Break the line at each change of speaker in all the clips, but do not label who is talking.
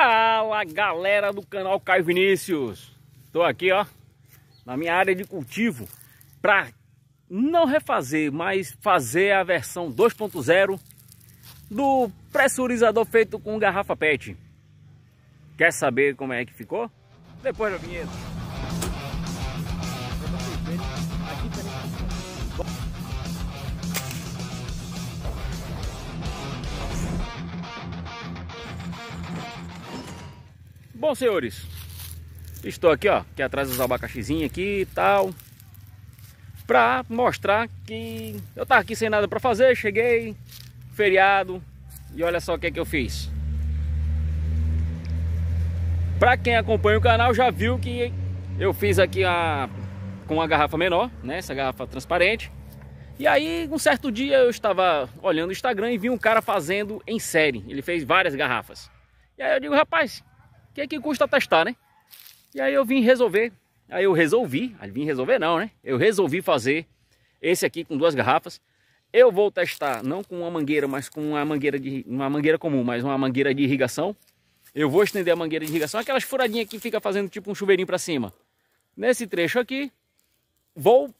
Fala galera do canal Caio Vinícius Estou aqui ó Na minha área de cultivo Para não refazer Mas fazer a versão 2.0 Do pressurizador feito com garrafa pet Quer saber como é que ficou? Depois da vinheta Bom, senhores, estou aqui, ó, aqui atrás dos abacaxizinhos aqui e tal, pra mostrar que eu tava aqui sem nada pra fazer, cheguei, feriado, e olha só o que é que eu fiz. Pra quem acompanha o canal já viu que eu fiz aqui a, com uma garrafa menor, né, essa garrafa transparente, e aí, um certo dia eu estava olhando o Instagram e vi um cara fazendo em série. Ele fez várias garrafas. E aí eu digo, rapaz, que é que custa testar, né? E aí eu vim resolver, aí eu resolvi, aí vim resolver não, né? Eu resolvi fazer esse aqui com duas garrafas. Eu vou testar não com uma mangueira, mas com uma mangueira de uma mangueira comum, mas uma mangueira de irrigação. Eu vou estender a mangueira de irrigação, aquelas furadinhas que fica fazendo tipo um chuveirinho para cima. Nesse trecho aqui, vou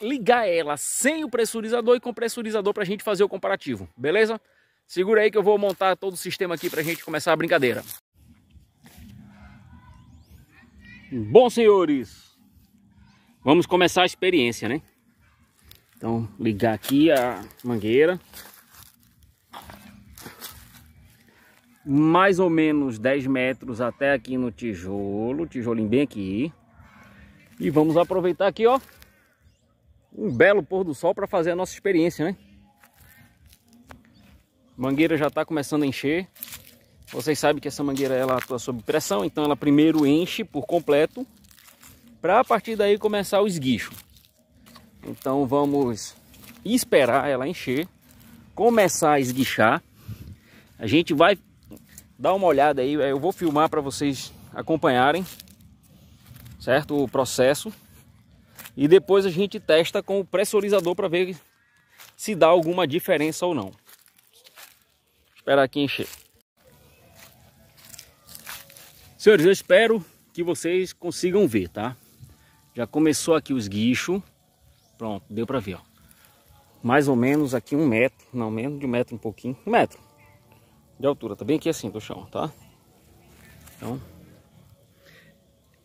ligar ela sem o pressurizador e com o pressurizador para a gente fazer o comparativo, beleza? Segura aí que eu vou montar todo o sistema aqui para a gente começar a brincadeira. Bom, senhores, vamos começar a experiência, né? Então, ligar aqui a mangueira. Mais ou menos 10 metros até aqui no tijolo, tijolinho bem aqui. E vamos aproveitar aqui, ó, um belo pôr do sol para fazer a nossa experiência, né? Mangueira já está começando a encher. Vocês sabem que essa mangueira ela atua sob pressão, então ela primeiro enche por completo para a partir daí começar o esguicho. Então vamos esperar ela encher, começar a esguichar. A gente vai dar uma olhada aí, eu vou filmar para vocês acompanharem, certo? O processo. E depois a gente testa com o pressurizador para ver se dá alguma diferença ou não. Esperar aqui encher. Senhores, eu espero que vocês consigam ver, tá? Já começou aqui os guichos. Pronto, deu para ver, ó. Mais ou menos aqui um metro, não menos de um metro um pouquinho, um metro de altura. Tá bem aqui assim do chão, tá? Então,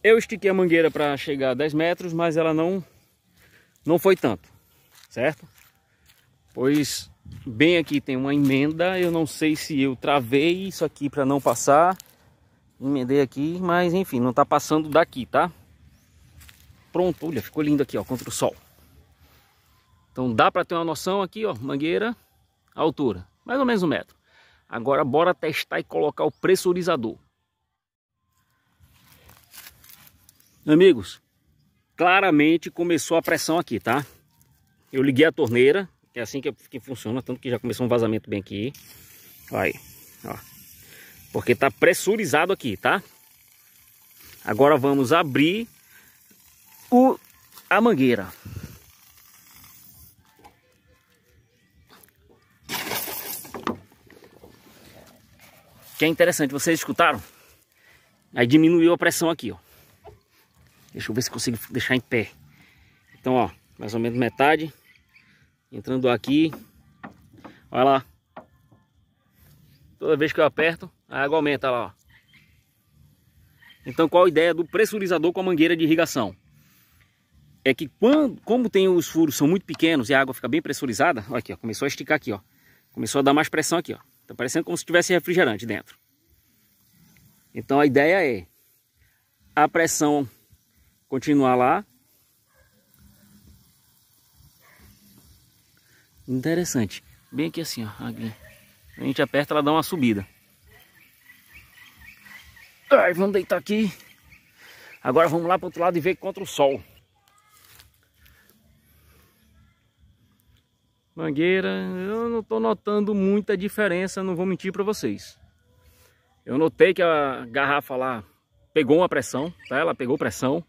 eu estiquei a mangueira para chegar a 10 metros, mas ela não, não foi tanto, certo? Pois bem aqui tem uma emenda, eu não sei se eu travei isso aqui para não passar Emendei aqui, mas enfim, não tá passando daqui, tá? Pronto, olha, ficou lindo aqui, ó, contra o sol. Então dá para ter uma noção aqui, ó, mangueira, altura, mais ou menos um metro. Agora bora testar e colocar o pressurizador. Amigos, claramente começou a pressão aqui, tá? Eu liguei a torneira, é assim que, que funciona, tanto que já começou um vazamento bem aqui. Aí, ó. Porque está pressurizado aqui, tá? Agora vamos abrir o, a mangueira. Que é interessante, vocês escutaram? Aí diminuiu a pressão aqui, ó. Deixa eu ver se consigo deixar em pé. Então, ó, mais ou menos metade. Entrando aqui. Olha lá. Toda vez que eu aperto, a água aumenta lá, ó. Então qual a ideia do pressurizador com a mangueira de irrigação? É que quando, como tem os furos são muito pequenos e a água fica bem pressurizada, Olha aqui, ó, começou a esticar aqui, ó. Começou a dar mais pressão aqui, ó. Tá parecendo como se tivesse refrigerante dentro. Então a ideia é a pressão continuar lá. Interessante. Bem aqui assim, ó. A gente aperta, ela dá uma subida. Ai, vamos deitar aqui. Agora vamos lá para o outro lado e ver contra o sol. Mangueira, eu não estou notando muita diferença, não vou mentir para vocês. Eu notei que a garrafa lá pegou uma pressão, tá? Ela pegou pressão,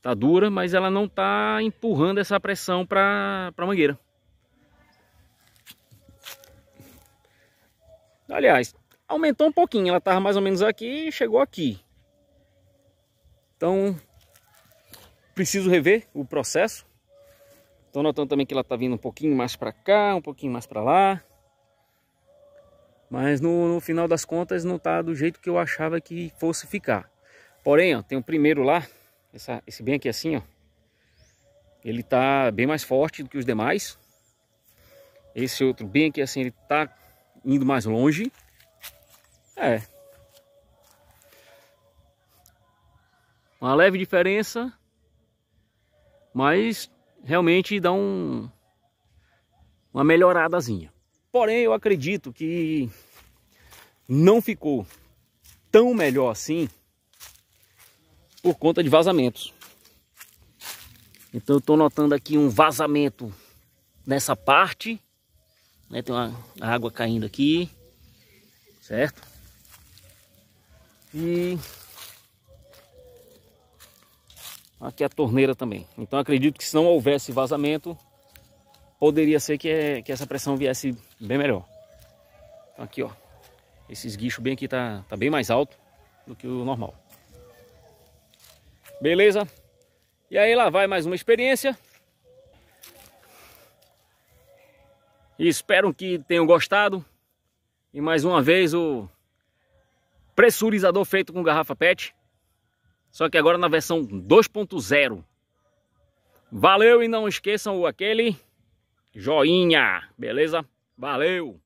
tá dura, mas ela não tá empurrando essa pressão para a mangueira. Aliás, aumentou um pouquinho, ela estava mais ou menos aqui e chegou aqui. Então, preciso rever o processo. Estou notando também que ela está vindo um pouquinho mais para cá, um pouquinho mais para lá. Mas no, no, final das contas não está do jeito que eu achava que fosse ficar. Porém, ó, tem o primeiro lá, essa, esse bem aqui assim, ó. Ele está bem mais forte do que os demais. Esse outro bem aqui assim, ele está indo mais longe. É. Uma leve diferença, mas realmente dá um uma melhoradazinha. Porém, eu acredito que não ficou tão melhor assim por conta de vazamentos. Então eu estou notando aqui um vazamento nessa parte. Né? Tem uma água caindo aqui, certo? E aqui a torneira também. Então acredito que se não houvesse vazamento, poderia ser que, é, que essa pressão viesse bem melhor. Então, aqui, ó. Esse esguicho bem aqui tá, tá bem mais alto do que o normal. Beleza? E aí lá vai mais uma experiência. E espero que tenham gostado. E mais uma vez o pressurizador feito com garrafa PET, só que agora na versão 2.0. Valeu e não esqueçam aquele joinha, beleza? Valeu!